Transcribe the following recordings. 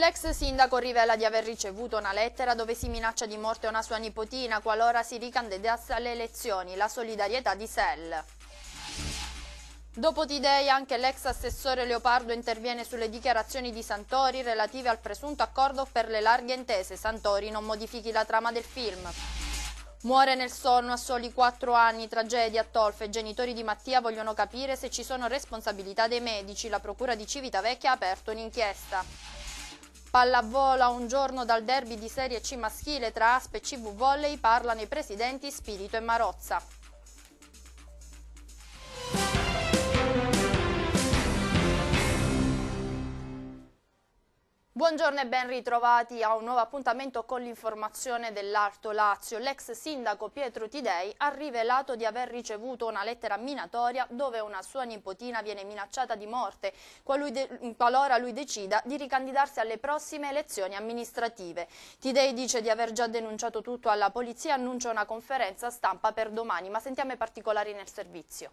L'ex sindaco rivela di aver ricevuto una lettera dove si minaccia di morte una sua nipotina qualora si ricandidasse alle elezioni, la solidarietà di Sell. Dopo Tidei anche l'ex assessore Leopardo interviene sulle dichiarazioni di Santori relative al presunto accordo per le larghe intese. Santori non modifichi la trama del film. Muore nel sonno a soli 4 anni, tragedia a Tolfe, i genitori di Mattia vogliono capire se ci sono responsabilità dei medici, la procura di Civitavecchia ha aperto un'inchiesta. Pallavolo un giorno dal derby di Serie C maschile tra Aspe e CV Volley parlano i presidenti Spirito e Marozza. Buongiorno e ben ritrovati a un nuovo appuntamento con l'informazione dell'Arto Lazio. L'ex sindaco Pietro Tidei ha rivelato di aver ricevuto una lettera minatoria dove una sua nipotina viene minacciata di morte qualora lui decida di ricandidarsi alle prossime elezioni amministrative. Tidei dice di aver già denunciato tutto alla polizia e annuncia una conferenza stampa per domani, ma sentiamo i particolari nel servizio.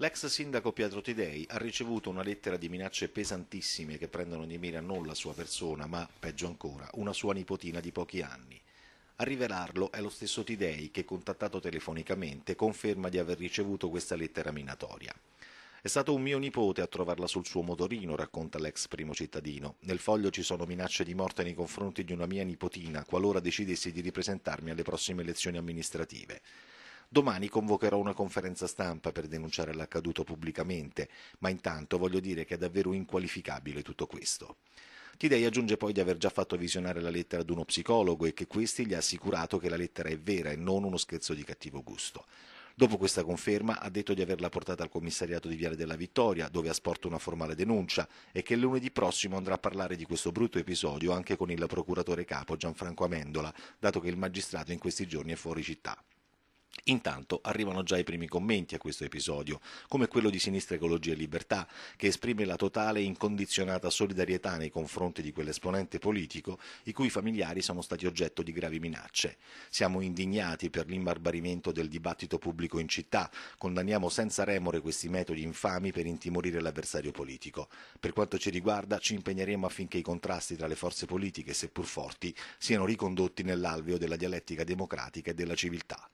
L'ex sindaco Pietro Tidei ha ricevuto una lettera di minacce pesantissime che prendono di mira non la sua persona, ma, peggio ancora, una sua nipotina di pochi anni. A rivelarlo è lo stesso Tidei che, contattato telefonicamente, conferma di aver ricevuto questa lettera minatoria. È stato un mio nipote a trovarla sul suo motorino, racconta l'ex primo cittadino. Nel foglio ci sono minacce di morte nei confronti di una mia nipotina, qualora decidessi di ripresentarmi alle prossime elezioni amministrative. Domani convocherò una conferenza stampa per denunciare l'accaduto pubblicamente, ma intanto voglio dire che è davvero inqualificabile tutto questo. Tidei aggiunge poi di aver già fatto visionare la lettera ad uno psicologo e che questi gli ha assicurato che la lettera è vera e non uno scherzo di cattivo gusto. Dopo questa conferma ha detto di averla portata al commissariato di Viale della Vittoria, dove ha sporto una formale denuncia, e che lunedì prossimo andrà a parlare di questo brutto episodio anche con il procuratore capo Gianfranco Amendola, dato che il magistrato in questi giorni è fuori città. Intanto arrivano già i primi commenti a questo episodio, come quello di Sinistra Ecologia e Libertà, che esprime la totale e incondizionata solidarietà nei confronti di quell'esponente politico i cui familiari sono stati oggetto di gravi minacce. Siamo indignati per l'imbarbarimento del dibattito pubblico in città, condanniamo senza remore questi metodi infami per intimorire l'avversario politico. Per quanto ci riguarda ci impegneremo affinché i contrasti tra le forze politiche, seppur forti, siano ricondotti nell'alveo della dialettica democratica e della civiltà.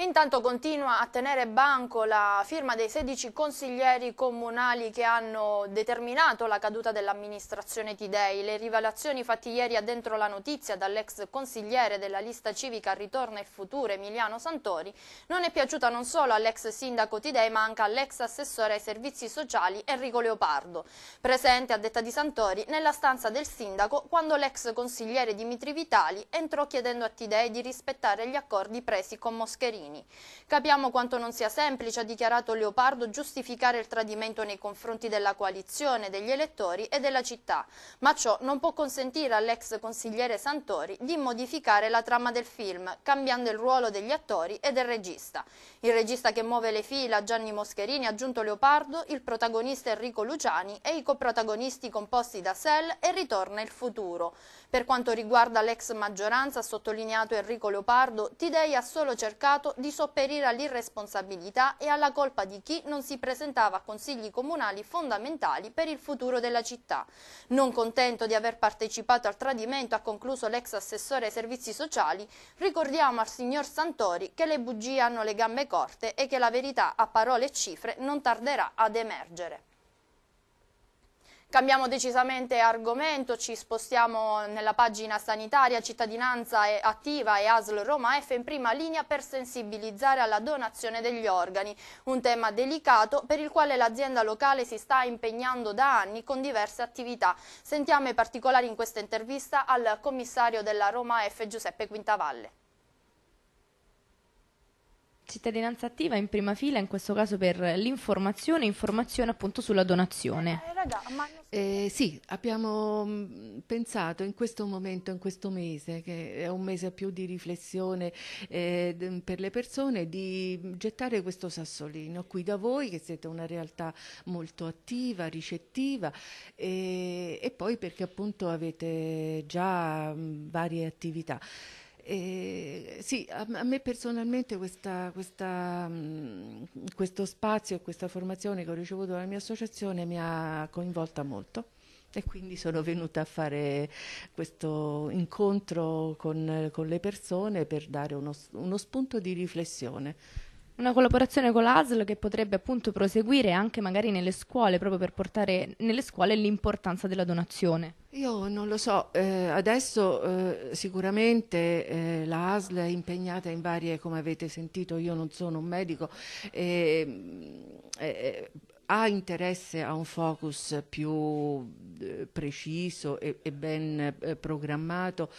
Intanto continua a tenere banco la firma dei 16 consiglieri comunali che hanno determinato la caduta dell'amministrazione Tidei. Le rivelazioni fatte ieri a Dentro la Notizia dall'ex consigliere della lista civica Ritorno e Futuro Emiliano Santori non è piaciuta non solo all'ex sindaco Tidei ma anche all'ex assessore ai servizi sociali Enrico Leopardo, presente a detta di Santori nella stanza del sindaco quando l'ex consigliere Dimitri Vitali entrò chiedendo a Tidei di rispettare gli accordi presi con Moscherini cittadini. Capiamo quanto non sia semplice, ha dichiarato Leopardo, giustificare il tradimento nei confronti della coalizione, degli elettori e della città, ma ciò non può consentire all'ex consigliere Santori di modificare la trama del film, cambiando il ruolo degli attori e del regista. Il regista che muove le fila, Gianni Moscherini, ha aggiunto Leopardo, il protagonista Enrico Luciani e i coprotagonisti composti da Sel e Ritorna il futuro. Per quanto riguarda l'ex maggioranza, ha sottolineato Enrico Leopardo, Tidei ha solo cercato di sopperire all'irresponsabilità e alla colpa di chi non si presentava a consigli comunali fondamentali per il futuro della città. Non contento di aver partecipato al tradimento, ha concluso l'ex assessore ai servizi sociali, ricordiamo al signor Santori che le bugie hanno le gambe corte e che la verità a parole e cifre non tarderà ad emergere. Cambiamo decisamente argomento, ci spostiamo nella pagina sanitaria, cittadinanza e attiva e ASL Roma F in prima linea per sensibilizzare alla donazione degli organi, un tema delicato per il quale l'azienda locale si sta impegnando da anni con diverse attività. Sentiamo i particolari in questa intervista al commissario della Roma F Giuseppe Quintavalle. Cittadinanza attiva in prima fila in questo caso per l'informazione, informazione appunto sulla donazione. Eh, eh sì, abbiamo mm, pensato in questo momento, in questo mese, che è un mese più di riflessione eh, per le persone, di gettare questo sassolino qui da voi che siete una realtà molto attiva, ricettiva eh, e poi perché appunto avete già mh, mm, varie attività. E, eh, sì, a, a, me personalmente questa, questa, mh, mm, questo spazio e questa formazione che ho ricevuto dalla mia associazione mi ha coinvolta molto e quindi sono venuta a fare questo incontro con, con le persone per dare uno, uno spunto di riflessione una collaborazione con l'ASL che potrebbe appunto proseguire anche magari nelle scuole, proprio per portare nelle scuole l'importanza della donazione. Io non lo so, eh, adesso eh, sicuramente eh, la ASL è impegnata in varie, come avete sentito, io non sono un medico, ehm, eh, eh, ha interesse a un focus più eh, preciso e, e ben programmato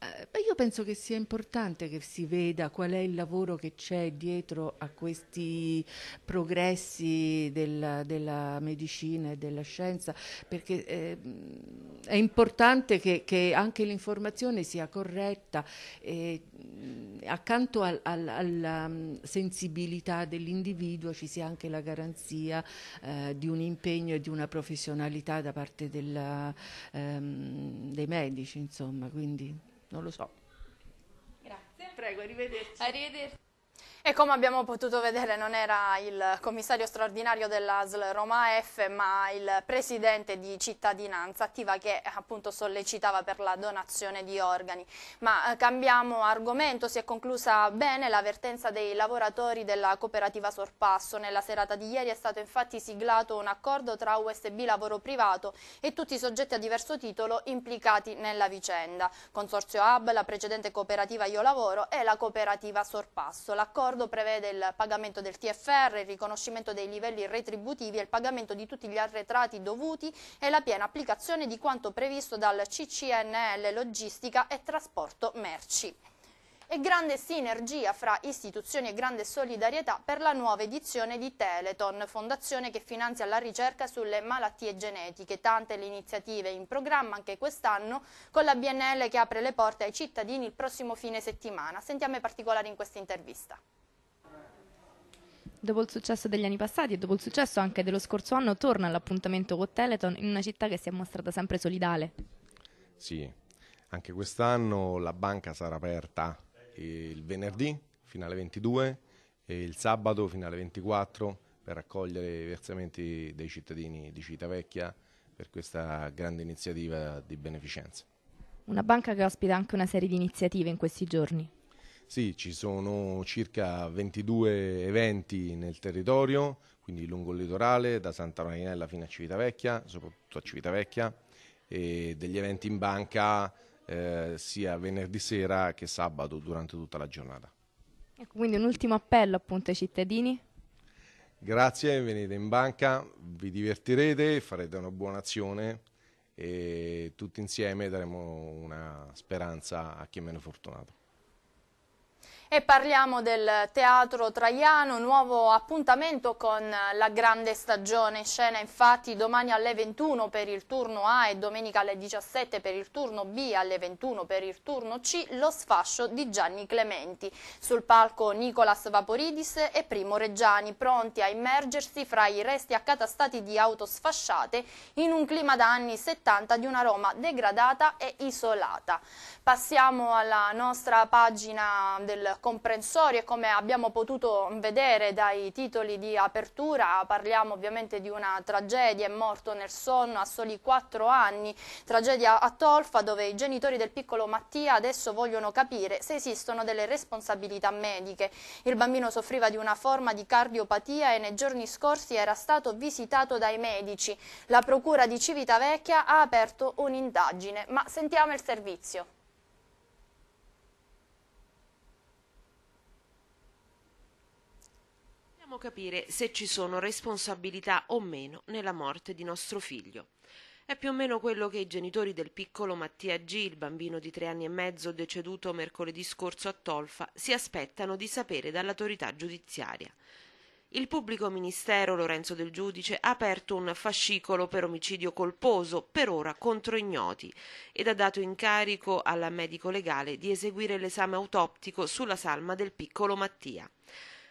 eh, beh, io penso che sia importante che si veda qual è il lavoro che c'è dietro a questi progressi della, della, medicina e della scienza, perché eh, è importante che, che anche l'informazione sia corretta e, accanto al, al, alla sensibilità dell'individuo ci sia anche la garanzia eh, di un impegno e di una professionalità da parte della, ehm, dei medici, insomma, quindi non lo so. Grazie. Prego, arrivederci. Arrivederci. E come abbiamo potuto vedere non era il commissario straordinario dell'ASL Roma F ma il presidente di cittadinanza attiva che appunto sollecitava per la donazione di organi. Ma eh, cambiamo argomento, si è conclusa bene l'avvertenza dei lavoratori della cooperativa Sorpasso. Nella serata di ieri è stato infatti siglato un accordo tra USB Lavoro Privato e tutti i soggetti a diverso titolo implicati nella vicenda. Consorzio Hub, la precedente cooperativa Io Lavoro e la cooperativa Sorpasso. L'accordo L'accordo prevede il pagamento del TFR, il riconoscimento dei livelli retributivi e il pagamento di tutti gli arretrati dovuti e la piena applicazione di quanto previsto dal CCNL Logistica e Trasporto Merci e grande sinergia fra istituzioni e grande solidarietà per la nuova edizione di Teleton, fondazione che finanzia la ricerca sulle malattie genetiche. Tante le iniziative in programma anche quest'anno con la BNL che apre le porte ai cittadini il prossimo fine settimana. Sentiamo i particolari in questa intervista. Dopo il successo degli anni passati e dopo il successo anche dello scorso anno torna all'appuntamento con Teleton in una città che si è mostrata sempre solidale. Sì, anche quest'anno la banca sarà aperta eh, il venerdì fino alle 22 e il sabato fino alle 24 per raccogliere i versamenti dei cittadini di Civitavecchia per questa grande iniziativa di beneficenza. Una banca che ospita anche una serie di iniziative in questi giorni. Sì, ci sono circa 22 eventi nel territorio, quindi lungo il litorale, da Santa Marinella fino a Civitavecchia, soprattutto a Civitavecchia, e degli eventi in banca eh, sia venerdì sera che sabato durante tutta la giornata. Ecco, quindi un ultimo appello appunto ai cittadini. Grazie, venite in banca, vi divertirete, farete una buona azione e tutti insieme daremo una speranza a chi è meno fortunato. E parliamo del Teatro Traiano, nuovo appuntamento con la grande stagione. Scena infatti domani alle 21 per il turno A e domenica alle 17 per il turno B, alle 21 per il turno C, lo sfascio di Gianni Clementi. Sul palco Nicolas Vaporidis e Primo Reggiani, pronti a immergersi fra i resti accatastati di auto sfasciate in un clima da anni 70 di una Roma degradata e isolata. Passiamo alla nostra pagina del comprensorie come abbiamo potuto vedere dai titoli di apertura parliamo ovviamente di una tragedia è morto nel sonno a soli 4 anni tragedia a Tolfa dove i genitori del piccolo Mattia adesso vogliono capire se esistono delle responsabilità mediche il bambino soffriva di una forma di cardiopatia e nei giorni scorsi era stato visitato dai medici la procura di Civitavecchia ha aperto un'indagine ma sentiamo il servizio Dobbiamo capire se ci sono responsabilità o meno nella morte di nostro figlio. È più o meno quello che i genitori del piccolo Mattia G, il bambino di tre anni e mezzo deceduto mercoledì scorso a Tolfa, si aspettano di sapere dall'autorità giudiziaria. Il pubblico ministero Lorenzo del Giudice ha aperto un fascicolo per omicidio colposo, per ora contro ignoti, ed ha dato incarico al medico legale di eseguire l'esame autoptico sulla salma del piccolo Mattia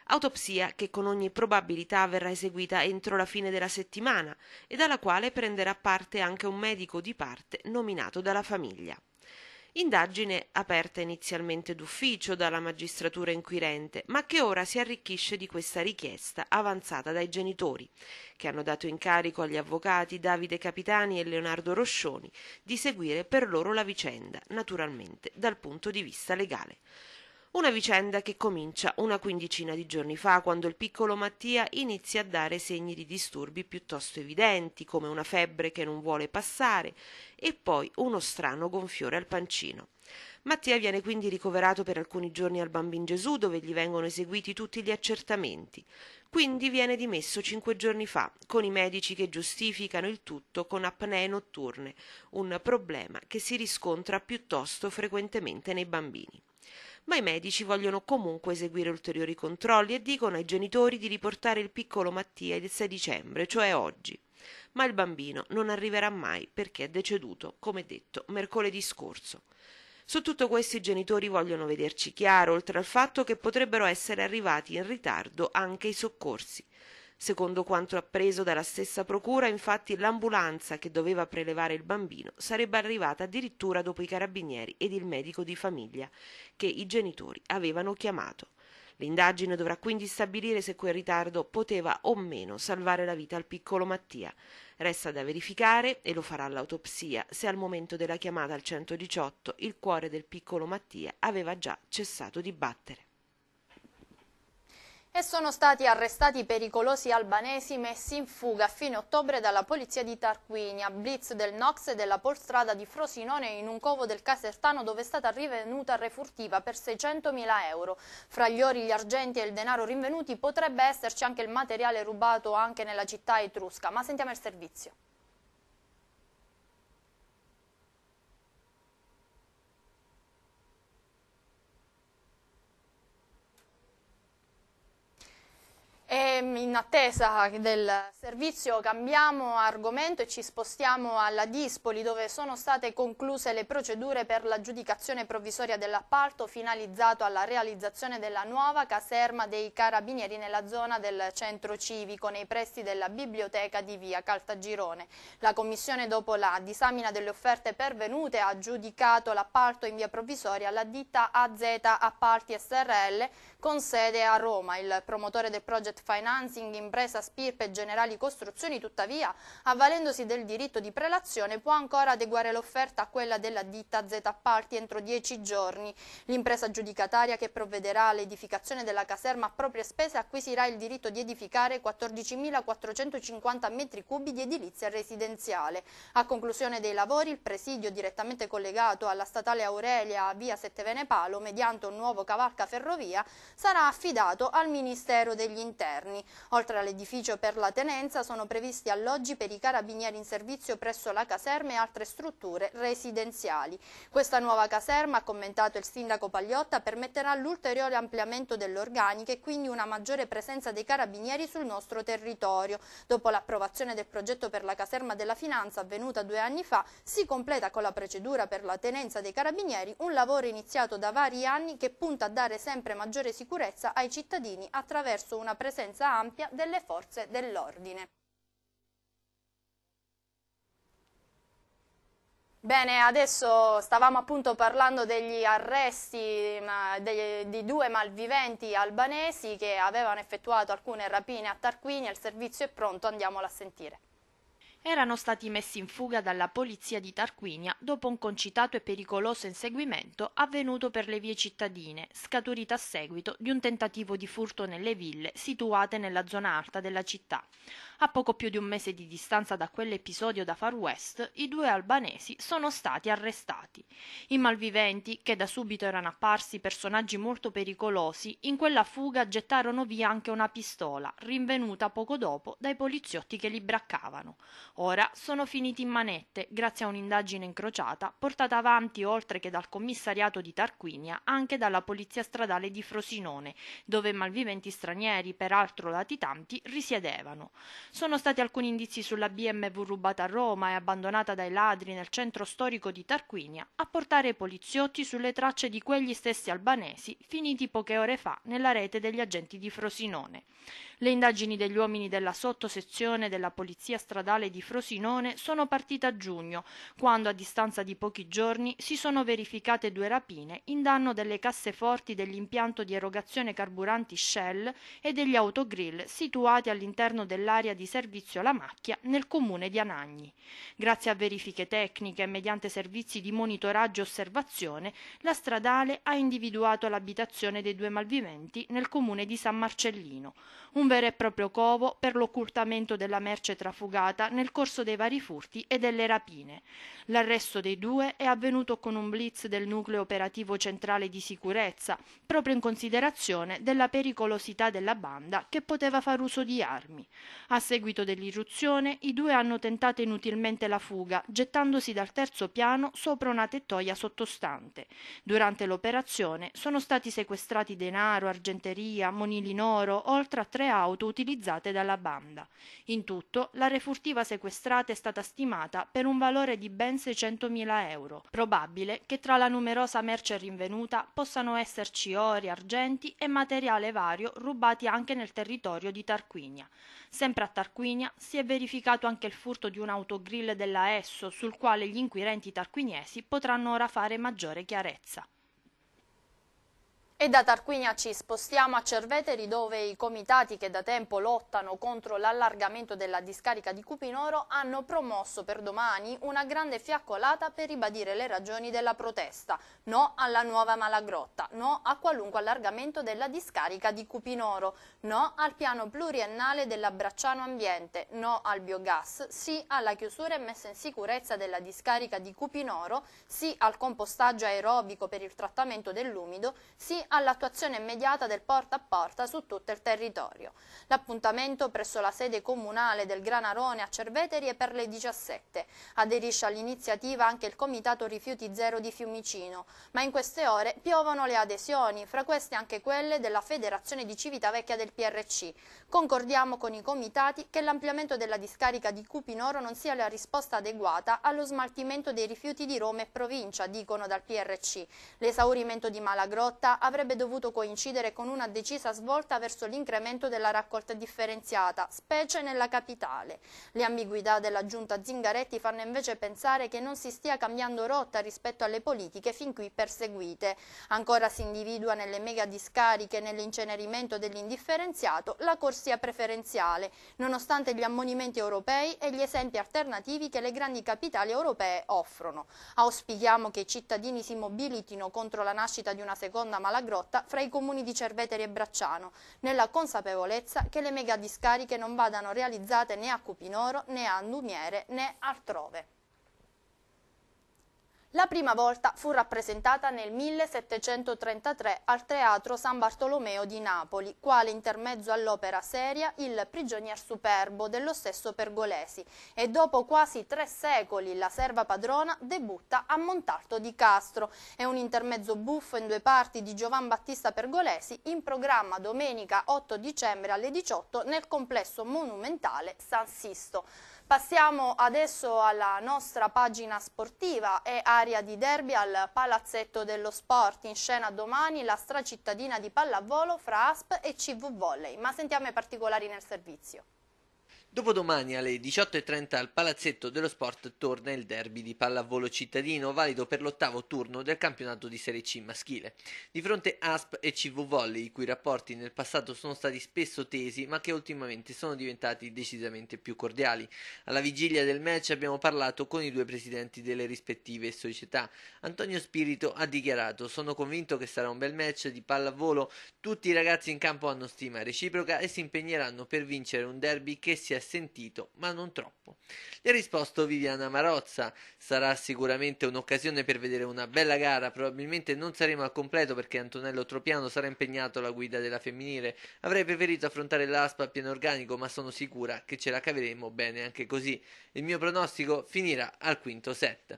autopsia che con ogni probabilità verrà eseguita entro la fine della settimana e dalla quale prenderà parte anche un medico di parte nominato dalla famiglia. Indagine aperta inizialmente d'ufficio dalla magistratura inquirente, ma che ora si arricchisce di questa richiesta avanzata dai genitori, che hanno dato incarico agli avvocati Davide Capitani e Leonardo Roscioni di seguire per loro la vicenda, naturalmente dal punto di vista legale. Una vicenda che comincia una quindicina di giorni fa, quando il piccolo Mattia inizia a dare segni di disturbi piuttosto evidenti, come una febbre che non vuole passare e poi uno strano gonfiore al pancino. Mattia viene quindi ricoverato per alcuni giorni al Bambin Gesù, dove gli vengono eseguiti tutti gli accertamenti. Quindi viene dimesso cinque giorni fa, con i medici che giustificano il tutto con apnee notturne, un problema che si riscontra piuttosto frequentemente nei bambini ma i medici vogliono comunque eseguire ulteriori controlli e dicono ai genitori di riportare il piccolo Mattia il 6 dicembre, cioè oggi. Ma il bambino non arriverà mai perché è deceduto, come detto, mercoledì scorso. Su tutto questo i genitori vogliono vederci chiaro, oltre al fatto che potrebbero essere arrivati in ritardo anche i soccorsi. Secondo quanto appreso dalla stessa procura, infatti, l'ambulanza che doveva prelevare il bambino sarebbe arrivata addirittura dopo i carabinieri ed il medico di famiglia che i genitori avevano chiamato. L'indagine dovrà quindi stabilire se quel ritardo poteva o meno salvare la vita al piccolo Mattia. Resta da verificare, e lo farà l'autopsia, se al momento della chiamata al 118 il cuore del piccolo Mattia aveva già cessato di battere e sono stati arrestati pericolosi albanesi messi in fuga a fine ottobre dalla polizia di Tarquinia, blitz del Nox e della polstrada di Frosinone in un covo del Casertano dove è stata rivenuta refurtiva per 600.000 euro. Fra gli ori, gli argenti e il denaro rinvenuti potrebbe esserci anche il materiale rubato anche nella città etrusca, ma sentiamo il servizio. E in attesa del servizio cambiamo argomento e ci spostiamo alla Dispoli dove sono state concluse le procedure per l'aggiudicazione provvisoria dell'appalto finalizzato alla realizzazione della nuova caserma dei carabinieri nella zona del centro civico nei pressi della biblioteca di via Caltagirone. La commissione dopo la disamina delle offerte pervenute ha aggiudicato l'appalto in via provvisoria alla ditta AZ Appalti SRL con sede a Roma. Il promotore del progetto project financing, impresa SPIRP e generali costruzioni, tuttavia, avvalendosi del diritto di prelazione, può ancora adeguare l'offerta a quella della ditta Z Parti entro dieci giorni. L'impresa giudicataria che provvederà all'edificazione della caserma a proprie spese acquisirà il diritto di edificare 14.450 metri cubi di edilizia residenziale. A conclusione dei lavori, il presidio direttamente collegato alla statale Aurelia via Settevene Palo, mediante un nuovo cavalca ferrovia, sarà affidato al Ministero degli Interni interni. Oltre all'edificio per la tenenza sono previsti alloggi per i carabinieri in servizio presso la caserma e altre strutture residenziali. Questa nuova caserma, ha commentato il sindaco Pagliotta, permetterà l'ulteriore ampliamento dell'organico e quindi una maggiore presenza dei carabinieri sul nostro territorio. Dopo l'approvazione del progetto per la caserma della finanza avvenuta due anni fa, si completa con la procedura per la tenenza dei carabinieri un lavoro iniziato da vari anni che punta a dare sempre maggiore sicurezza ai cittadini attraverso una presenza presenza ampia delle forze dell'ordine. Bene, adesso stavamo appunto parlando degli arresti ma, degli, di due malviventi albanesi che avevano effettuato alcune rapine a Tarquini, il servizio è pronto, andiamolo a sentire erano stati messi in fuga dalla polizia di Tarquinia dopo un concitato e pericoloso inseguimento avvenuto per le vie cittadine, scaturito a seguito di un tentativo di furto nelle ville situate nella zona alta della città. A poco più di un mese di distanza da quell'episodio da Far West, i due albanesi sono stati arrestati. I malviventi, che da subito erano apparsi personaggi molto pericolosi, in quella fuga gettarono via anche una pistola, rinvenuta poco dopo dai poliziotti che li braccavano. Ora sono finiti in manette, grazie a un'indagine incrociata portata avanti oltre che dal commissariato di Tarquinia anche dalla polizia stradale di Frosinone, dove malviventi stranieri, peraltro latitanti, risiedevano. Sono stati alcuni indizi sulla BMW rubata a Roma e abbandonata dai ladri nel centro storico di Tarquinia a portare i poliziotti sulle tracce di quegli stessi albanesi finiti poche ore fa nella rete degli agenti di Frosinone. Le indagini degli uomini della sottosezione della Polizia Stradale di Frosinone sono partite a giugno, quando a distanza di pochi giorni si sono verificate due rapine in danno delle casseforti dell'impianto di erogazione carburanti Shell e degli autogrill situati all'interno dell'area di servizio La Macchia nel comune di Anagni. Grazie a verifiche tecniche e mediante servizi di monitoraggio e osservazione, la stradale ha individuato l'abitazione dei due malviventi nel comune di San Marcellino. Un un vero e proprio covo per l'occultamento della merce trafugata nel corso dei vari furti e delle rapine. L'arresto dei due è avvenuto con un blitz del nucleo operativo centrale di sicurezza, proprio in considerazione della pericolosità della banda che poteva far uso di armi. A seguito dell'irruzione, i due hanno tentato inutilmente la fuga, gettandosi dal terzo piano sopra una tettoia sottostante. Durante l'operazione sono stati sequestrati denaro, argenteria, monili in oro, oltre a tre auto utilizzate dalla banda. In tutto, la refurtiva sequestrata è stata stimata per un valore di ben 600.000 euro. Probabile che tra la numerosa merce rinvenuta possano esserci ori, argenti e materiale vario rubati anche nel territorio di Tarquinia. Sempre a Tarquinia si è verificato anche il furto di un autogrill della Esso sul quale gli inquirenti tarquiniesi potranno ora fare maggiore chiarezza. E da Tarquinia ci spostiamo a Cerveteri dove i comitati che da tempo lottano contro l'allargamento della discarica di Cupinoro hanno promosso per domani una grande fiaccolata per ribadire le ragioni della protesta. No alla nuova Malagrotta, no a qualunque allargamento della discarica di Cupinoro, no al piano pluriennale della Ambiente, no al biogas, sì alla chiusura e messa in sicurezza della discarica di Cupinoro, sì al compostaggio aerobico per il trattamento dell'umido, sì all'attuazione immediata del porta a porta su tutto il territorio. L'appuntamento presso la sede comunale del Granarone a Cerveteri è per le 17. Aderisce all'iniziativa anche il Comitato Rifiuti Zero di Fiumicino, ma in queste ore piovono le adesioni, fra queste anche quelle della Federazione di Civitavecchia del PRC. Concordiamo con i comitati che l'ampliamento della discarica di Cupinoro non sia la risposta adeguata allo smaltimento dei rifiuti di Roma e provincia, dicono dal PRC. L'esaurimento di Malagrotta avrà avrebbe dovuto coincidere con una decisa svolta verso l'incremento della raccolta differenziata, specie nella capitale. Le ambiguità della giunta Zingaretti fanno invece pensare che non si stia cambiando rotta rispetto alle politiche fin qui perseguite. Ancora si individua nelle mega discariche e nell'incenerimento dell'indifferenziato la corsia preferenziale, nonostante gli ammonimenti europei e gli esempi alternativi che le grandi capitali europee offrono. Auspichiamo che i cittadini si mobilitino contro la nascita di una seconda malagrotta grotta fra i comuni di Cerveteri e Bracciano, nella consapevolezza che le megadiscariche non vadano realizzate né a Cupinoro, né a Numiere, né altrove. La prima volta fu rappresentata nel 1733 al Teatro San Bartolomeo di Napoli, quale intermezzo all'opera seria Il prigionier superbo dello stesso Pergolesi e dopo quasi tre secoli La serva padrona debutta a Montalto di Castro. È un intermezzo buffo in due parti di Giovan Battista Pergolesi in programma domenica 8 dicembre alle 18 nel complesso monumentale San Sisto. Passiamo adesso alla nostra pagina sportiva e a aria di derby al Palazzetto dello Sport. In scena domani la stracittadina di pallavolo fra ASP e CV Volley, ma sentiamo i particolari nel servizio. Dopodomani alle 18.30 al Palazzetto dello Sport torna il derby di pallavolo cittadino, valido per l'ottavo turno del campionato di Serie C maschile. Di fronte ASP e CV Volley, i cui rapporti nel passato sono stati spesso tesi, ma che ultimamente sono diventati decisamente più cordiali. Alla vigilia del match abbiamo parlato con i due presidenti delle rispettive società. Antonio Spirito ha dichiarato: Sono convinto che sarà un bel match di pallavolo. Tutti i ragazzi in campo hanno stima reciproca e si impegneranno per vincere un derby che sia sentito, ma non troppo. Gli ha risposto Viviana Marozza. Sarà sicuramente un'occasione per vedere una bella gara, probabilmente non saremo al completo perché Antonello Tropiano sarà impegnato alla guida della femminile. Avrei preferito affrontare l'Aspa a pieno organico, ma sono sicura che ce la caveremo bene anche così. Il mio pronostico finirà al quinto set.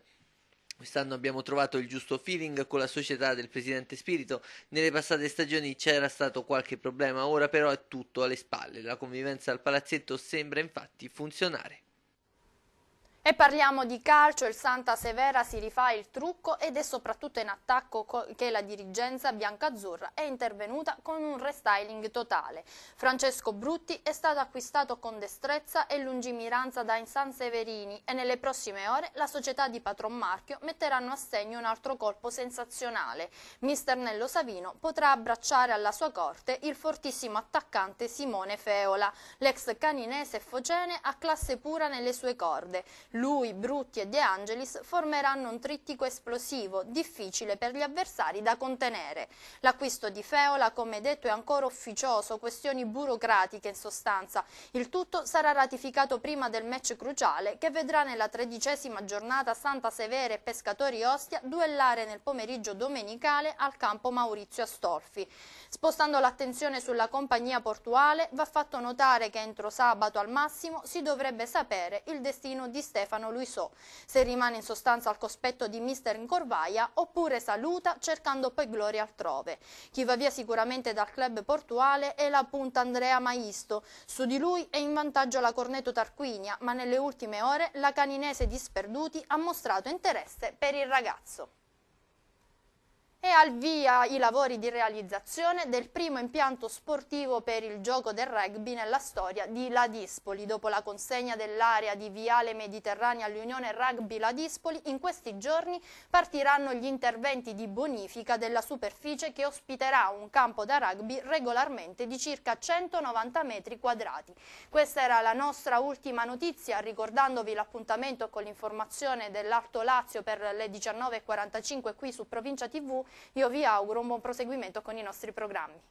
Quest'anno abbiamo trovato il giusto feeling con la società del presidente Spirito. Nelle passate stagioni c'era stato qualche problema, ora però è tutto alle spalle. La convivenza al palazzetto sembra infatti funzionare. E parliamo di calcio, il Santa Severa si rifà il trucco ed è soprattutto in attacco che la dirigenza biancazzurra è intervenuta con un restyling totale. Francesco Brutti è stato acquistato con destrezza e lungimiranza da San Severini e nelle prossime ore la società di Patron Marchio metteranno a segno un altro colpo sensazionale. Mister Nello Savino potrà abbracciare alla sua corte il fortissimo attaccante Simone Feola. L'ex caninese focene a classe pura nelle sue corde. Lui, Brutti e De Angelis formeranno un trittico esplosivo, difficile per gli avversari da contenere. L'acquisto di Feola, come detto, è ancora ufficioso, questioni burocratiche in sostanza. Il tutto sarà ratificato prima del match cruciale che vedrà nella tredicesima giornata Santa Severa e Pescatori Ostia duellare nel pomeriggio domenicale al campo Maurizio Astorfi. Spostando l'attenzione sulla compagnia portuale, va fatto notare che entro sabato al massimo si dovrebbe sapere il destino di Stefano Stefano Luisò, se rimane in sostanza al cospetto di mister Incorvaia oppure saluta cercando poi gloria altrove. Chi va via sicuramente dal club portuale è la punta Andrea Maisto, su di lui è in vantaggio la Corneto Tarquinia, ma nelle ultime ore la caninese di Sperduti ha mostrato interesse per il ragazzo e al via i lavori di realizzazione del primo impianto sportivo per il gioco del rugby nella storia di Ladispoli. Dopo la consegna dell'area di Viale Mediterranea all'Unione Rugby Ladispoli, in questi giorni partiranno gli interventi di bonifica della superficie che ospiterà un campo da rugby regolarmente di circa 190 metri quadrati. Questa era la nostra ultima notizia, ricordandovi l'appuntamento con l'informazione dell'Alto Lazio per le 19.45 qui su Provincia TV io vi auguro un buon proseguimento con i nostri programmi.